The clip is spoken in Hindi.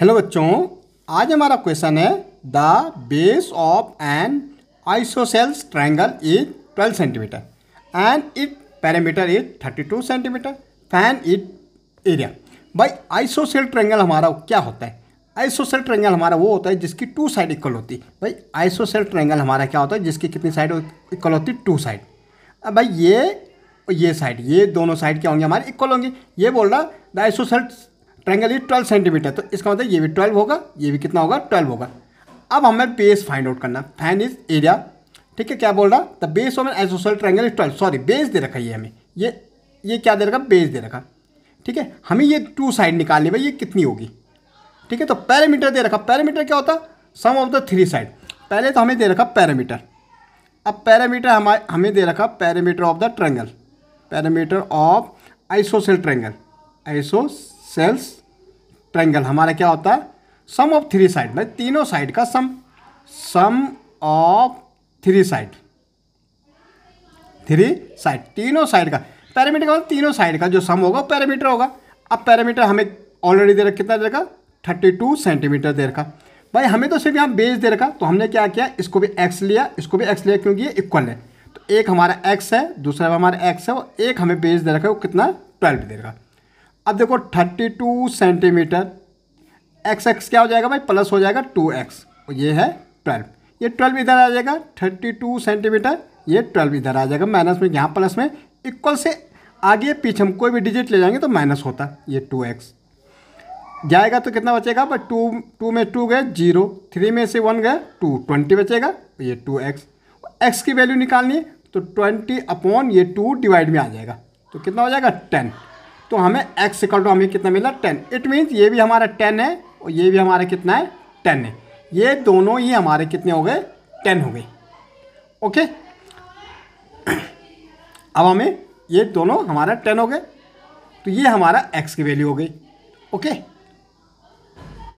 हेलो बच्चों आज हमारा क्वेश्चन है the base of an isosceles triangle is 12 centimetre and it perimeter is 32 centimetre find it area भाई आइसोसेल ट्रायंगल हमारा क्या होता है आइसोसेल ट्रायंगल हमारा वो होता है जिसकी टू साइड इक्वल होती है भाई आइसोसेल ट्रायंगल हमारा क्या होता है जिसकी कितनी साइड इक्वल होती है टू साइड अब भाई ये ये साइड ये दोनों साइड क्या होंगे हमारे इक्वल होंगे ये बोल रहा द आइसोसेल ट्रैंगल ये ट्वेल्व सेंटीमीटर तो इसका मतलब ये भी ट्वेल्व होगा ये भी कितना होगा ट्वेल्व होगा अब हमें बेस फाइंड आउट करना फैन इज एरिया ठीक है क्या बोल रहा the base of an isosceles triangle is twelve sorry base दे रखा ये हमें ये ये क्या दे रखा बेस दे रखा ठीक है हमें ये टू साइड निकालनी भाई ये कितनी होगी ठीक है तो पैरामीटर दे रखा पैरामीटर क्या होता sum of the three side पहले तो हमें दे रखा पैरामीटर अब पैरामीटर हमारे हमें दे रखा parameter of the triangle parameter of isosceles triangle isosceles triangle हमारा क्या होता है सम ऑफ थ्री साइड भाई तीनों साइड का sum sum of three side three side तीनों साइड का पैरामीटर का मतलब तीनों साइड का जो सम होगा पैरामीटर होगा अब पैरामीटर हमें ऑलरेडी दे रखा कितना दे रखा थर्टी टू सेंटीमीटर दे रखा भाई हमें तो सिर्फ यहाँ बेस दे रखा तो हमने क्या किया इसको भी एक्स लिया इसको भी एक्स लिया क्योंकि ये इक्वल है तो एक हमारा एक्स है दूसरा हमारा एक्स है और एक हमें बेस दे रखा है वो कितना ट्वेल्व दे रखा अब देखो thirty two centimetre x x क्या हो जाएगा भाई प्लस हो जाएगा टू एक्स ये है ट्वेल्व ये ट्वेल्व इधर आ जाएगा थर्टी टू सेंटीमीटर ये ट्वेल्व इधर आ जाएगा माइनस में यहाँ प्लस में इक्वल से आगे पीछे हम कोई भी डिजिट ले जाएंगे तो माइनस होता ये टू एक्स जाएगा तो कितना बचेगा भाई टू टू में टू गए जीरो थ्री में से वन गए टू ट्वेंटी बचेगा ये टू एक्स एक्स की वैल्यू निकालनी है तो ट्वेंटी अपॉन ये टू डिवाइड में आ जाएगा तो कितना हो जाएगा टेन तो हमें एक्स इक्वल टू हमें कितना मिला टेन इट मीन्स ये भी हमारा टेन है और ये भी हमारा कितना है टेन है ये दोनों ही हमारे कितने हो गए टेन हो गए ओके अब हमें ये दोनों हमारा टेन हो गए तो ये हमारा एक्स की वैल्यू हो गई ओके